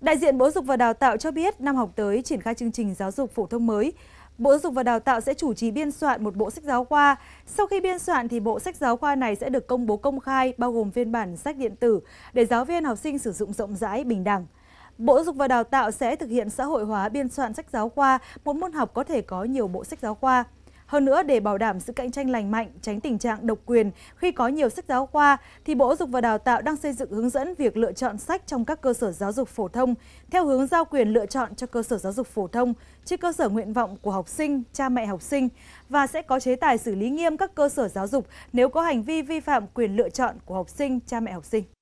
Đại diện Bộ Dục và Đào tạo cho biết năm học tới triển khai chương trình giáo dục phổ thông mới. Bộ Dục và Đào tạo sẽ chủ trì biên soạn một bộ sách giáo khoa. Sau khi biên soạn thì bộ sách giáo khoa này sẽ được công bố công khai bao gồm phiên bản sách điện tử để giáo viên học sinh sử dụng rộng rãi bình đẳng. Bộ Dục và Đào tạo sẽ thực hiện xã hội hóa biên soạn sách giáo khoa, một môn học có thể có nhiều bộ sách giáo khoa. Hơn nữa, để bảo đảm sự cạnh tranh lành mạnh, tránh tình trạng độc quyền khi có nhiều sách giáo khoa, thì Bộ Dục và Đào tạo đang xây dựng hướng dẫn việc lựa chọn sách trong các cơ sở giáo dục phổ thông, theo hướng giao quyền lựa chọn cho cơ sở giáo dục phổ thông, trên cơ sở nguyện vọng của học sinh, cha mẹ học sinh, và sẽ có chế tài xử lý nghiêm các cơ sở giáo dục nếu có hành vi vi phạm quyền lựa chọn của học sinh, cha mẹ học sinh.